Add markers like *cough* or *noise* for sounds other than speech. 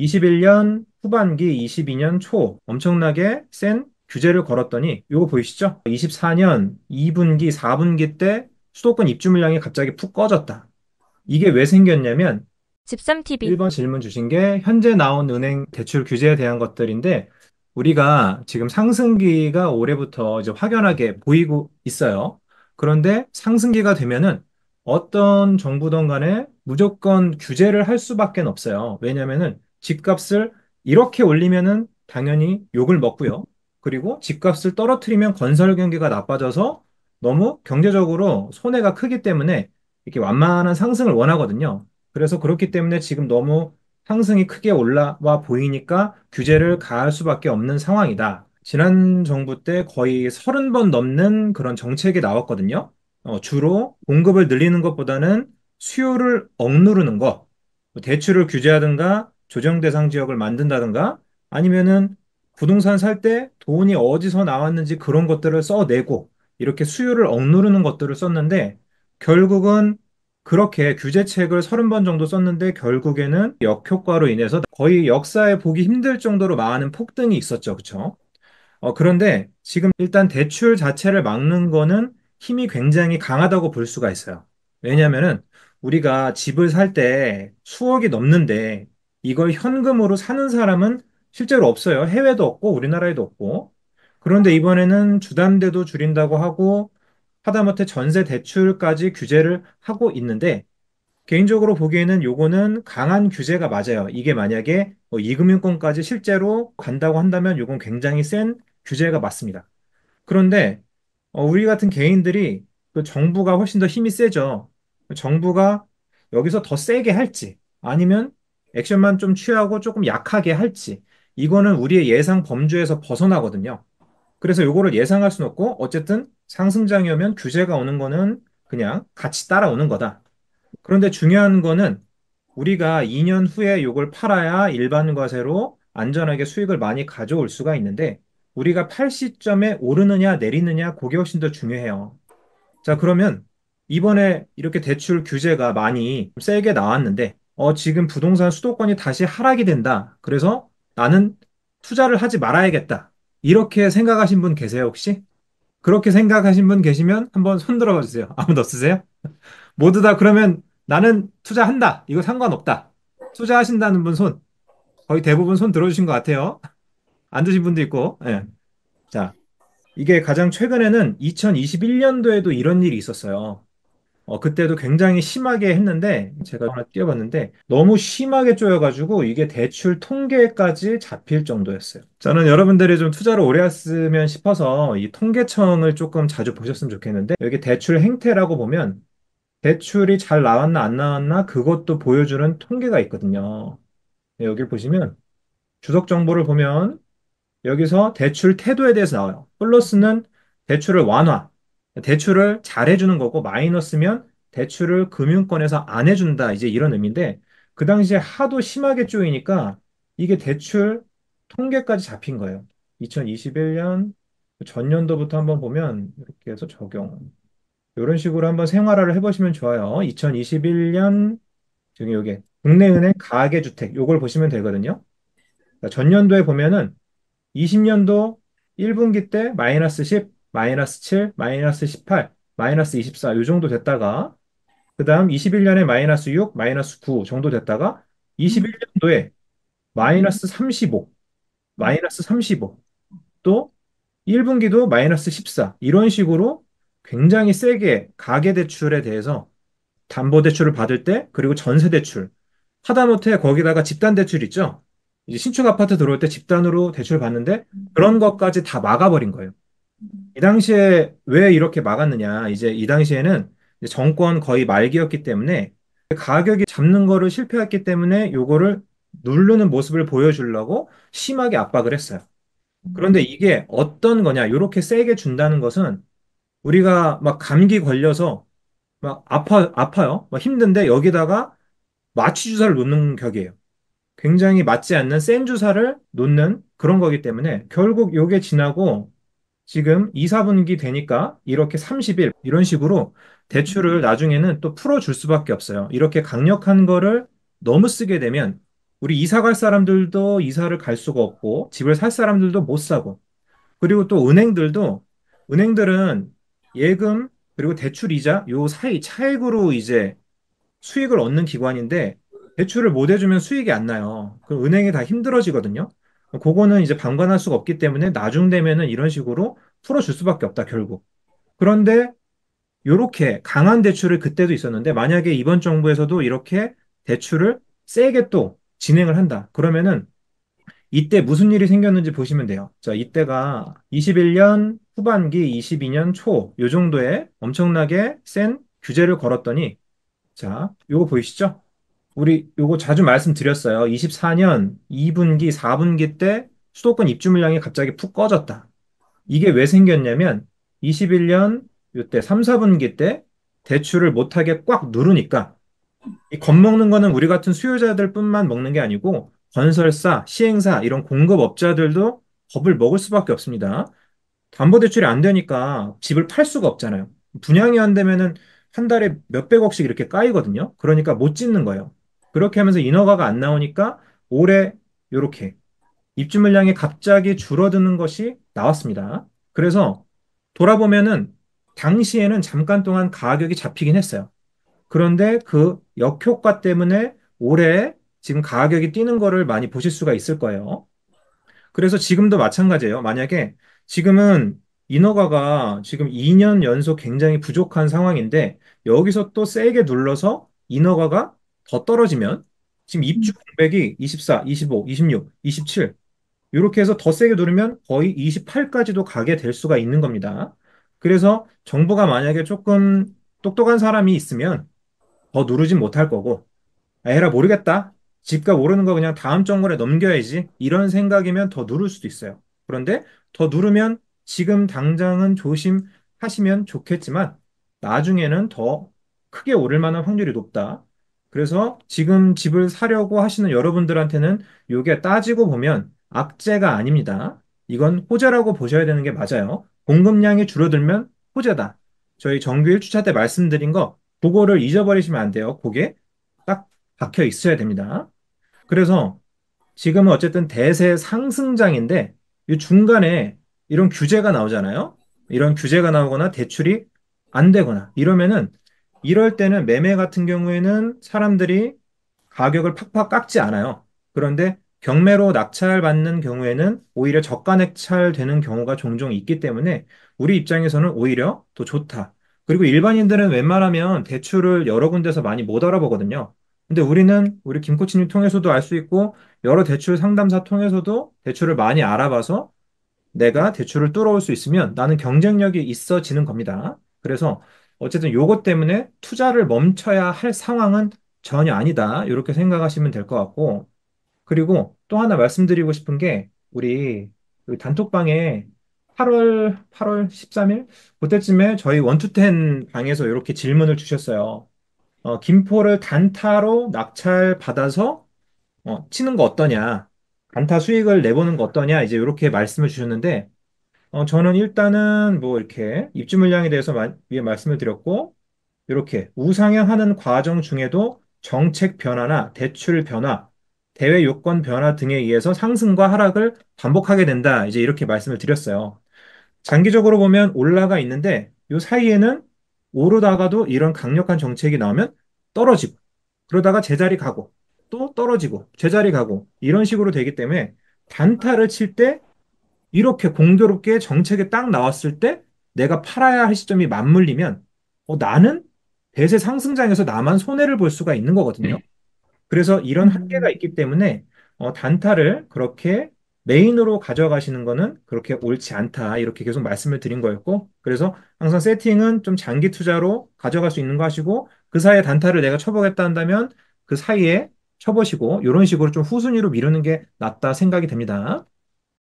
21년 후반기, 22년 초 엄청나게 센 규제를 걸었더니 이거 보이시죠? 24년 2분기, 4분기 때 수도권 입주 물량이 갑자기 푹 꺼졌다. 이게 왜 생겼냐면 집삼TV 1번 질문 주신 게 현재 나온 은행 대출 규제에 대한 것들인데 우리가 지금 상승기가 올해부터 이제 확연하게 보이고 있어요. 그런데 상승기가 되면은 어떤 정부든 간에 무조건 규제를 할 수밖에 없어요. 왜냐면은 집값을 이렇게 올리면은 당연히 욕을 먹고요. 그리고 집값을 떨어뜨리면 건설 경기가 나빠져서 너무 경제적으로 손해가 크기 때문에 이렇게 완만한 상승을 원하거든요. 그래서 그렇기 때문에 지금 너무 상승이 크게 올라와 보이니까 규제를 가할 수밖에 없는 상황이다. 지난 정부 때 거의 30번 넘는 그런 정책이 나왔거든요. 어, 주로 공급을 늘리는 것보다는 수요를 억누르는 것, 뭐 대출을 규제하든가 조정 대상 지역을 만든다든가 아니면은 부동산 살 때 돈이 어디서 나왔는지 그런 것들을 써내고 이렇게 수요를 억누르는 것들을 썼는데 결국은 그렇게 규제책을 서른 번 정도 썼는데 결국에는 역효과로 인해서 거의 역사에 보기 힘들 정도로 많은 폭등이 있었죠. 그쵸 어, 그런데 지금 일단 대출 자체를 막는 거는 힘이 굉장히 강하다고 볼 수가 있어요. 왜냐면은 우리가 집을 살 때 수억이 넘는데 이걸 현금으로 사는 사람은 실제로 없어요. 해외도 없고 우리나라에도 없고. 그런데 이번에는 주담대도 줄인다고 하고 하다못해 전세 대출까지 규제를 하고 있는데 개인적으로 보기에는 요거는 강한 규제가 맞아요. 이게 만약에 뭐 이금융권까지 실제로 간다고 한다면 요건 굉장히 센 규제가 맞습니다. 그런데 어, 우리 같은 개인들이 그 정부가 훨씬 더 힘이 세죠. 정부가 여기서 더 세게 할지 아니면 액션만 좀 취하고 조금 약하게 할지 이거는 우리의 예상 범주에서 벗어나거든요. 그래서 요거를 예상할 수는 없고 어쨌든 상승장이 오면 규제가 오는 거는 그냥 같이 따라오는 거다. 그런데 중요한 거는 우리가 2년 후에 요걸 팔아야 일반 과세로 안전하게 수익을 많이 가져올 수가 있는데 우리가 팔 시점에 오르느냐 내리느냐 그게 훨씬 더 중요해요. 자 그러면 이번에 이렇게 대출 규제가 많이 세게 나왔는데 어, 지금 부동산 수도권이 다시 하락이 된다. 그래서 나는 투자를 하지 말아야겠다. 이렇게 생각하신 분 계세요, 혹시? 그렇게 생각하신 분 계시면 한번 손 들어봐 주세요. *laughs* 아무도 없으세요? 모두 다 그러면 나는 투자한다. 이거 상관없다. 투자하신다는 분 손. 거의 대부분 손 들어주신 것 같아요. 안 드신 분도 있고. 네. 자, 이게 가장 최근에는 2021년도에도 이런 일이 있었어요. 어, 그때도 굉장히 심하게 했는데 제가 하나 어. 띄어봤는데 너무 심하게 쪼여가지고 이게 대출 통계까지 잡힐 정도였어요. 저는 여러분들이 좀 투자를 오래 했으면 싶어서 이 통계청을 조금 자주 보셨으면 좋겠는데 여기 대출 행태라고 보면 대출이 잘 나왔나 안 나왔나 그것도 보여주는 통계가 있거든요. 여기 보시면 주석 정보를 보면 여기서 대출 태도에 대해서 나와요. 플러스는 대출을 완화, 대출을 잘 해주는 거고 마이너스면 대출을 금융권에서 안 해준다 이제 이런 의미인데 그 당시에 하도 심하게 쪼이니까 이게 대출 통계까지 잡힌 거예요. 2021년 전년도부터 한번 보면 이렇게 해서 적용 이런 식으로 한번 생활화를 해보시면 좋아요. 2021년 지금 요게 국내은행 가계주택 요걸 보시면 되거든요. 그러니까 전년도에 보면은 20년도 1분기 때 마이너스 10, 마이너스 7, 마이너스 18, 마이너스 24, 요 정도 됐다가, 그 다음 21년에 마이너스 6, 마이너스 9 정도 됐다가, 21년도에 마이너스 35, 마이너스 35, 또 1분기도 마이너스 14, 이런 식으로 굉장히 세게 가계대출에 대해서 담보대출을 받을 때, 그리고 전세대출, 하다못해 거기다가 집단대출 있죠? 이제 신축 아파트 들어올 때 집단으로 대출 받는데, 그런 것까지 다 막아버린 거예요. 이 당시에 왜 이렇게 막았느냐. 이제 이 당시에는 정권 거의 말기였기 때문에 가격이 잡는 거를 실패했기 때문에 요거를 누르는 모습을 보여주려고 심하게 압박을 했어요. 그런데 이게 어떤 거냐. 요렇게 세게 준다는 것은 우리가 막 감기 걸려서 막 아파, 아파요. 막 힘든데 여기다가 마취 주사를 놓는 격이에요. 굉장히 맞지 않는 센 주사를 놓는 그런 거기 때문에 결국 요게 지나고 지금 2, 4분기 되니까 이렇게 30일 이런 식으로 대출을 음. 나중에는 또 풀어줄 수밖에 없어요. 이렇게 강력한 거를 너무 쓰게 되면 우리 이사 갈 사람들도 이사를 갈 수가 없고 집을 살 사람들도 못 사고 그리고 또 은행들도 은행들은 예금 그리고 대출 이자 요 사이 차액으로 이제 수익을 얻는 기관인데 대출을 못 해주면 수익이 안 나요. 그럼 은행이 다 힘들어지거든요. 그거는 이제 방관할 수가 없기 때문에 나중 되면은 이런 식으로 풀어줄 수밖에 없다 결국. 그런데 요렇게 강한 대출을 그때도 있었는데 만약에 이번 정부에서도 이렇게 대출을 세게 또 진행을 한다. 그러면은 이때 무슨 일이 생겼는지 보시면 돼요. 자, 이때가 21년 후반기, 22년 초 요 정도에 엄청나게 센 규제를 걸었더니 자, 요거 보이시죠? 우리 요거 자주 말씀드렸어요. 24년 2분기, 4분기 때 수도권 입주 물량이 갑자기 푹 꺼졌다. 이게 왜 생겼냐면 21년 요때 3, 4분기 때 대출을 못하게 꽉 누르니까 이 겁먹는 거는 우리 같은 수요자들뿐만 먹는 게 아니고 건설사, 시행사 이런 공급업자들도 겁을 먹을 수밖에 없습니다. 담보대출이 안 되니까 집을 팔 수가 없잖아요. 분양이 안 되면은 한 달에 몇백억씩 이렇게 까이거든요. 그러니까 못 짓는 거예요. 그렇게 하면서 인허가가 안 나오니까 올해 이렇게 입주 물량이 갑자기 줄어드는 것이 나왔습니다. 그래서 돌아보면은 당시에는 잠깐 동안 가격이 잡히긴 했어요. 그런데 그 역효과 때문에 올해 지금 가격이 뛰는 거를 많이 보실 수가 있을 거예요. 그래서 지금도 마찬가지예요. 만약에 지금은 인허가가 지금 2년 연속 굉장히 부족한 상황인데 여기서 또 세게 눌러서 인허가가 더 떨어지면 지금 음. 입주 공백이 24, 25, 26, 27 이렇게 해서 더 세게 누르면 거의 28까지도 가게 될 수가 있는 겁니다. 그래서 정부가 만약에 조금 똑똑한 사람이 있으면 더 누르진 못할 거고 아, 에라 모르겠다. 집값 오르는 거 그냥 다음 정권에 넘겨야지. 이런 생각이면 더 누를 수도 있어요. 그런데 더 누르면 지금 당장은 조심하시면 좋겠지만 나중에는 더 크게 오를 만한 확률이 높다. 그래서 지금 집을 사려고 하시는 여러분들한테는 요게 따지고 보면 악재가 아닙니다. 이건 호재라고 보셔야 되는 게 맞아요. 공급량이 줄어들면 호재다. 저희 정규 1주차 때 말씀드린 거 그거를 잊어버리시면 안 돼요. 그게 딱 박혀 있어야 됩니다. 그래서 지금은 어쨌든 대세 상승장인데 이 중간에 이런 규제가 나오잖아요. 이런 규제가 나오거나 대출이 안 되거나 이러면은 이럴 때는 매매 같은 경우에는 사람들이 가격을 팍팍 깎지 않아요. 그런데 경매로 낙찰받는 경우에는 오히려 저가 낙찰되는 경우가 종종 있기 때문에 우리 입장에서는 오히려 더 좋다. 그리고 일반인들은 웬만하면 대출을 여러 군데서 많이 못 알아보거든요. 근데 우리는 우리 김 코치님 통해서도 알 수 있고 여러 대출 상담사 통해서도 대출을 많이 알아봐서 내가 대출을 뚫어올 수 있으면 나는 경쟁력이 있어지는 겁니다. 그래서 어쨌든 요것 때문에 투자를 멈춰야 할 상황은 전혀 아니다. 이렇게 생각하시면 될 것 같고. 그리고 또 하나 말씀드리고 싶은 게 우리 그 단톡방에 8월 8월 13일 그때쯤에 저희 원투텐 방에서 이렇게 질문을 주셨어요. 어, 김포를 단타로 낙찰 받아서 어, 치는 거 어떠냐? 단타 수익을 내보는 거 어떠냐? 이제 이렇게 말씀을 주셨는데 어, 저는 일단은 뭐 이렇게 입주 물량에 대해서 마, 위에 말씀을 드렸고, 이렇게 우상향하는 과정 중에도 정책 변화나 대출 변화, 대외 요건 변화 등에 의해서 상승과 하락을 반복하게 된다. 이제 이렇게 말씀을 드렸어요. 장기적으로 보면 올라가 있는데 요 사이에는 오르다가도 이런 강력한 정책이 나오면 떨어지고 그러다가 제자리 가고 또 떨어지고 제자리 가고 이런 식으로 되기 때문에 단타를 칠때 이렇게 공교롭게 정책에 딱 나왔을 때 내가 팔아야 할 시점이 맞물리면 어, 나는 대세 상승장에서 나만 손해를 볼 수가 있는 거거든요. 네. 그래서 이런 음. 한계가 있기 때문에 어, 단타를 그렇게 메인으로 가져가시는 거는 그렇게 옳지 않다 이렇게 계속 말씀을 드린 거였고 그래서 항상 세팅은 좀 장기 투자로 가져갈 수 있는 거 하시고 그 사이에 단타를 내가 쳐보겠다 한다면 그 사이에 쳐보시고 이런 식으로 좀 후순위로 미루는 게 낫다 생각이 됩니다.